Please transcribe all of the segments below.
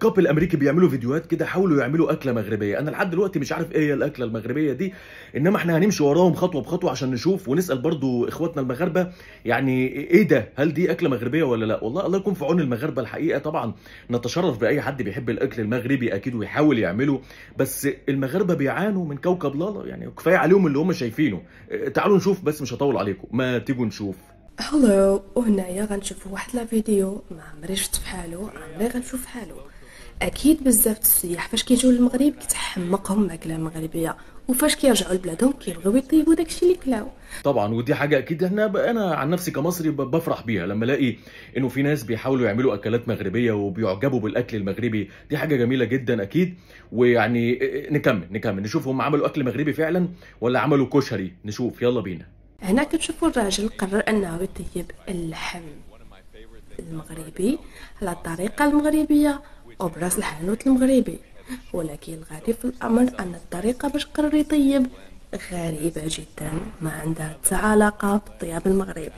كابل امريكي بيعملوا فيديوهات كده حاولوا يعملوا اكله مغربيه انا لحد دلوقتي مش عارف ايه هي الاكله المغربيه دي انما احنا هنمشي وراهم خطوه بخطوه عشان نشوف ونسال برضو اخواتنا المغاربه يعني ايه ده هل دي اكله مغربيه ولا لا والله الله يكون في عون المغاربه الحقيقه طبعا نتشرف باي حد بيحب الاكل المغربي اكيد ويحاول يعمله بس المغاربه بيعانوا من كوكب لالا يعني كفايه عليهم اللي هم شايفينه تعالوا نشوف بس مش هطول عليكم ما تيجوا نشوف هلو وهنايا غنشوفوا واحد لا فيديو ما عمري شفت فحالو عمري غنشوف فحالو اكيد بزاف السياح فاش كيجيو للمغرب كتحمقهم الماكله المغربيه وفاش كيرجعوا لبلادهم كيبغيو يطيبوا داكشي اللي كلاو طبعا ودي حاجه اكيد هنا انا عن نفسي كمصري بفرح بيها لما الاقي انه في ناس بيحاولوا يعملوا اكلات مغربيه وبيعجبوا بالاكل المغربي دي حاجه جميله جدا اكيد ويعني إيه، إيه، نكمل نكمل نشوف هم عملوا اكل مغربي فعلا ولا عملوا كشري نشوف يلا بينا هنا كتشوفوا الراجل قرر انه يطيب اللحم المغربي على الطريقة المغربية وبراس الحانوت المغربي ولكن الغريب في الأمر أن الطريقة باش قرر يطيب غريبة جدا ما عندها حتى علاقة بالطياب المغربي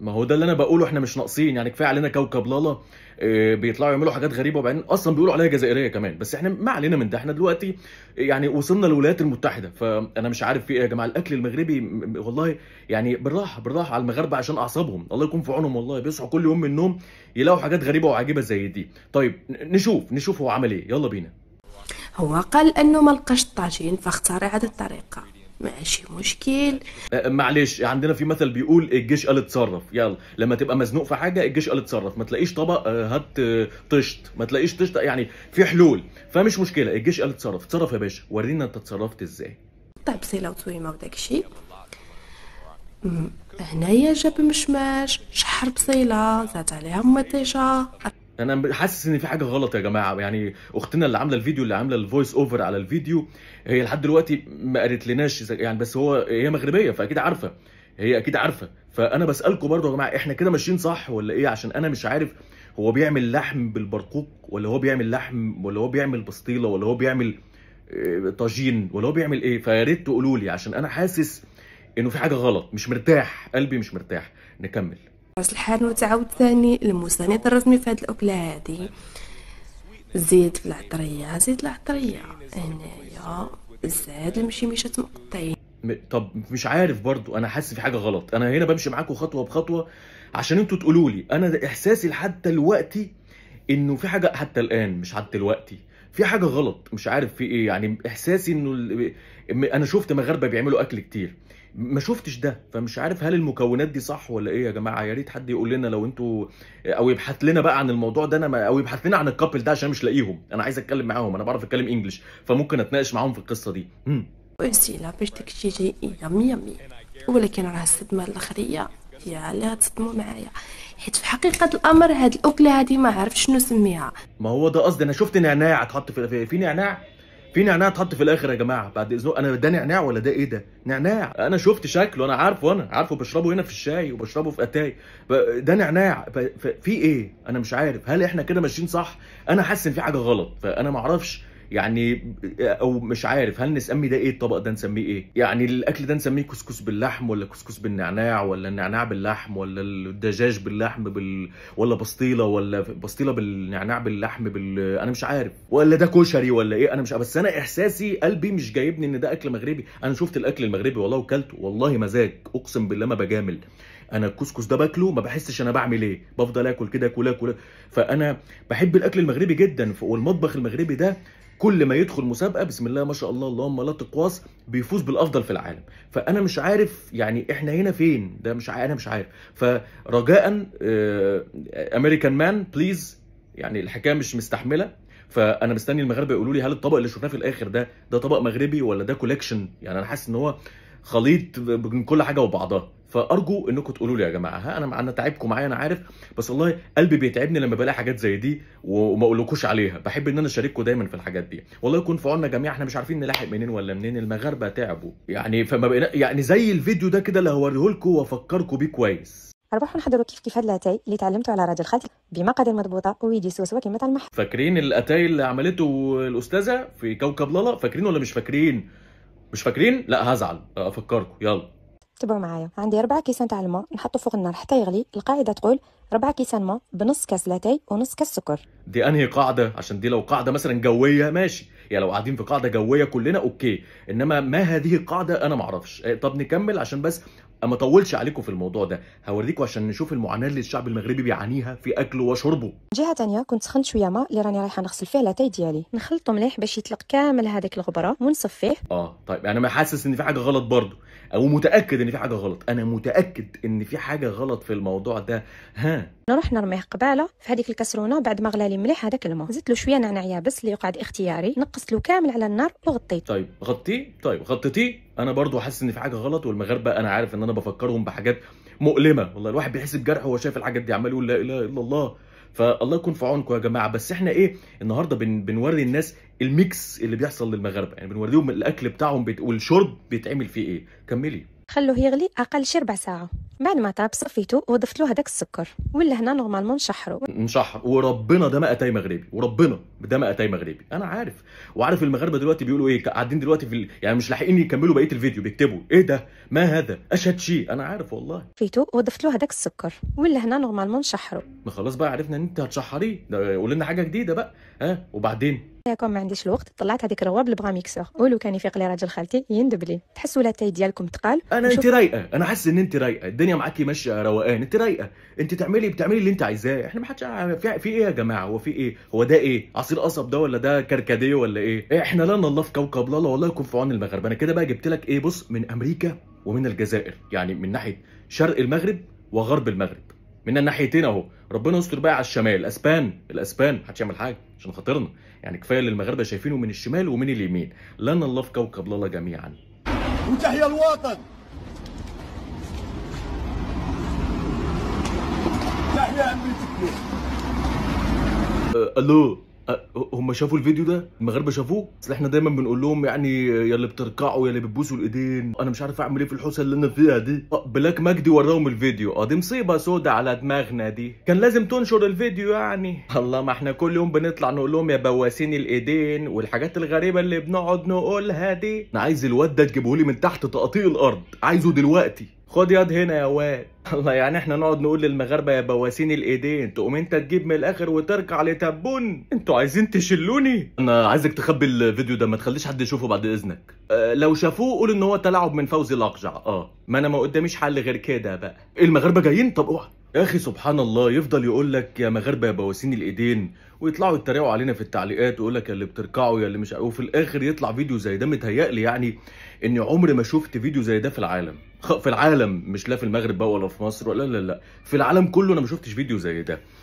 ما هو ده اللي انا بقوله احنا مش ناقصين يعني كفايه علينا كوكب لالا آه، بيطلعوا يعملوا حاجات غريبه وبعدين اصلا بيقولوا عليها جزائريه كمان بس احنا ما علينا من ده احنا دلوقتي يعني وصلنا للولايات المتحده فانا مش عارف في ايه يا جماعه الاكل المغربي والله يعني بالراحه بالراحه على المغاربه عشان اعصابهم الله يكون في عونهم والله بيصحوا كل يوم من النوم يلاقوا حاجات غريبه وعجيبه زي دي طيب نشوف نشوف هو عمل ايه يلا بينا هو قال انه ما لقاش الطاجين فاختار هذه الطريقه ماشي مشكل أه، أه، معلش عندنا في مثل بيقول الجيش قال اتصرف يلا لما تبقى مزنوق في حاجه الجيش قال اتصرف ما تلاقيش طبق أه، هات طشت ما تلاقيش طشت يعني في حلول فمش مشكله الجيش قال اتصرف اتصرف يا باشا ورينا انت اتصرفت ازاي طيب سيلا ما وداك الشيء هنايا جاب مشماش شحر بصيله زاد عليها مطيشه انا حاسس ان في حاجه غلط يا جماعه يعني اختنا اللي عامله الفيديو اللي عامله الفويس اوفر على الفيديو هي لحد دلوقتي ما قالتلناش يعني بس هو هي مغربيه فاكيد عارفه هي اكيد عارفه فانا بسالكم برضو يا جماعه احنا كده ماشيين صح ولا ايه عشان انا مش عارف هو بيعمل لحم بالبرقوق ولا هو بيعمل لحم ولا هو بيعمل بسطيله ولا هو بيعمل آه، طاجين ولا هو بيعمل ايه فيا ريت تقولوا لي عشان انا حاسس انه في حاجه غلط مش مرتاح قلبي مش مرتاح نكمل راس الحانوت عاود ثاني المساند الرسمي في هذه الاكله هذه زيت في العطريه زيت العطريه هنايا زاد المشيميشات مقطعين طب مش عارف برضو انا حاسس في حاجه غلط انا هنا بمشي معاكم خطوه بخطوه عشان انتوا تقولوا لي انا احساسي لحد دلوقتي انه في حاجه حتى الان مش حتى دلوقتي في حاجه غلط مش عارف في ايه يعني احساسي انه انا شفت مغاربه بيعملوا اكل كتير ما شفتش ده فمش عارف هل المكونات دي صح ولا ايه يا جماعه يا ريت حد يقول لنا لو انتوا او يبحث لنا بقى عن الموضوع ده انا ما... او يبحث لنا عن الكابل ده عشان مش لاقيهم انا عايز اتكلم معاهم انا بعرف اتكلم انجلش فممكن اتناقش معاهم في القصه دي امم لا بيرتك يامي يامي ولكن راه الصدمه الاخريه يا اللي غتصدموا معايا حيت في حقيقه الامر هاد الاكله هادي ما عرفتش شنو نسميها ما هو ده قصدي انا شفت نعناع اتحط في, في نعناع في نعناع اتحط في الاخر يا جماعه بعد اذنكم انا ده نعناع ولا ده ايه ده نعناع انا شفت شكله انا عارفه انا عارفه بشربه هنا في الشاي وبشربه في اتاي ده نعناع في ايه انا مش عارف هل احنا كده ماشيين صح انا حاسس ان في حاجه غلط فانا ما اعرفش يعني او مش عارف هل نسمي ده ايه الطبق ده نسميه ايه يعني الاكل ده نسميه كسكس باللحم ولا كسكس بالنعناع ولا النعناع باللحم ولا الدجاج باللحم بال... ولا بسطيله ولا بسطيله بالنعناع باللحم بال... انا مش عارف ولا ده كشري ولا ايه انا مش بس انا احساسي قلبي مش جايبني ان ده اكل مغربي انا شفت الاكل المغربي والله وكلته والله مزاج اقسم بالله ما بجامل انا الكسكس ده باكله ما بحسش انا بعمل ايه بفضل اكل كده اكل اكل فانا بحب الاكل المغربي جدا والمطبخ المغربي ده كل ما يدخل مسابقه بسم الله ما شاء الله اللهم لا تقواس بيفوز بالافضل في العالم فانا مش عارف يعني احنا هنا فين ده مش انا مش عارف فرجاء امريكان مان بليز يعني الحكايه مش مستحمله فانا مستني المغاربه يقولوا لي هل الطبق اللي شفناه في الاخر ده ده طبق مغربي ولا ده كولكشن يعني انا حاسس ان هو خليط من كل حاجه وبعضها فارجو انكم تقولوا لي يا جماعه ها انا انا تعبكم معايا انا عارف بس والله قلبي بيتعبني لما بلاقي حاجات زي دي وما اقولكوش عليها بحب ان انا اشارككم دايما في الحاجات دي والله يكون في عوننا جميعا احنا مش عارفين نلاحق منين ولا منين المغاربه تعبوا يعني فما بقنا يعني زي الفيديو ده كده اللي هوريه لكم وافكركم بيه كويس ربحوا نحضروا كيف كيف هاد الاتاي اللي تعلمته على راجل خالتي بمقاد المضبوطه ويدي سوا كيما تاع المحل فاكرين الاتاي اللي عملته الاستاذه في كوكب لالا فاكرين ولا مش فاكرين مش فاكرين لا هزعل افكركم يلا تبعوا معايا عندي ربع كيسان تاع الماء نحطه فوق النار حتى يغلي القاعده تقول ربع كيسان ماء بنص كاس لاتاي ونص كاس سكر دي انهي قاعده عشان دي لو قاعده مثلا جويه ماشي يعني لو قاعدين في قاعده جويه كلنا اوكي انما ما هذه القاعده انا ما اعرفش إيه، طب نكمل عشان بس اما اطولش عليكم في الموضوع ده هوريكم عشان نشوف المعاناه اللي الشعب المغربي بيعانيها في اكله وشربه جهه ثانيه كنت سخنت شويه ماء اللي راني رايحه نغسل فيه لاتاي ديالي نخلطه مليح باش يطلق كامل هذاك الغبره ونصفيه اه طيب انا ما حاسس ان في حاجه غلط برضه او متاكد ان في حاجه غلط انا متاكد ان في حاجه غلط في الموضوع ده ها نروح نرميه قباله في هذيك الكسرونه بعد ما غلى لي مليح هذاك الماء زدت له شويه نعناع يابس اللي يقعد اختياري نقصت له كامل على النار وغطيت طيب غطي طيب غطيتيه انا برضو حاسس ان في حاجه غلط والمغاربه انا عارف ان انا بفكرهم بحاجات مؤلمه والله الواحد بيحس بجرح وهو شايف الحاجات دي عمال يقول لا اله الا الله فالله يكون في عونكم يا جماعه بس احنا ايه النهارده بن بنوري الناس الميكس اللي بيحصل للمغاربه يعني بنوريهم الاكل بتاعهم بت... والشرب بيتعمل فيه ايه كملي خلوه يغلي اقل شي ربع ساعه بعد ما تاب صفيته وضفت له هذاك السكر ولا هنا نورمالمون نشحره نشحر وربنا ده مقتاي مغربي وربنا ده مقتاي مغربي انا عارف وعارف المغاربه دلوقتي بيقولوا ايه قاعدين دلوقتي في ال... يعني مش لاحقين يكملوا بقيه الفيديو بيكتبوا ايه ده ما هذا اشهد شيء انا عارف والله فيتو وضفت له هذاك السكر ولا هنا نورمالمون نشحره ما خلاص بقى عرفنا ان انت هتشحريه قول لنا حاجه جديده بقى ها وبعدين ياكم ما عنديش الوقت طلعت هذيك الرواب اللي بغا ميكسور ولو كان يفيق لي راجل خالتي يندب لي تحسوا لا تاي ديالكم تقال انا انت رايقه انا حاسس ان انت رايقه الدنيا الدنيا معاك ماشيه روقان انت رايقه انت تعملي بتعملي اللي انت عايزاه احنا ما حدش في ايه يا جماعه هو في ايه هو ده ايه عصير قصب ده ولا ده كركديه ولا ايه, إيه، احنا لا الله في كوكب لا والله يكون في عون المغرب انا كده بقى جبت لك ايه بص من امريكا ومن الجزائر يعني من ناحيه شرق المغرب وغرب المغرب من الناحيتين اهو ربنا يستر بقى على الشمال الاسبان الاسبان محدش يعمل حاجه عشان خاطرنا يعني كفايه اللي المغاربه شايفينه من الشمال ومن اليمين لنا الله في كوكب لله جميعا وتحيا الوطن أه، الو أه، هم شافوا الفيديو ده المغاربه شافوه اصل احنا دايما بنقول لهم يعني يا اللي بتركعوا يا اللي بتبوسوا الايدين انا مش عارف اعمل ايه في الحوسه اللي انا فيها دي أه، بلاك مجدي وراهم الفيديو اه دي مصيبه سودا على دماغنا دي كان لازم تنشر الفيديو يعني الله ما احنا كل يوم بنطلع نقول لهم يا بواسين الايدين والحاجات الغريبه اللي بنقعد نقولها دي انا عايز الواد ده تجيبه لي من تحت تقطيع الارض عايزه دلوقتي خد ياض هنا يا واد الله يعني احنا نقعد نقول للمغاربه يا بواسين الايدين تقوم انت تجيب من الاخر وتركع لتبون انتوا عايزين تشلوني انا عايزك تخبي الفيديو ده ما تخليش حد يشوفه بعد اذنك أه لو شافوه قول ان هو تلاعب من فوزي الاقجع اه ما انا ما قداميش حل غير كده بقى المغاربه جايين طب اوعى يا اخي سبحان الله يفضل يقول لك يا مغاربه يا بواسين الايدين ويطلعوا يتريقوا علينا في التعليقات ويقول لك يا اللي بتركعوا يا اللي مش وفي الاخر يطلع فيديو زي ده متهيألي يعني اني عمري ما شفت فيديو زي ده في العالم في العالم مش لا في المغرب بقى ولا في مصر ولا لا لا في العالم كله انا ما شفتش فيديو زي ده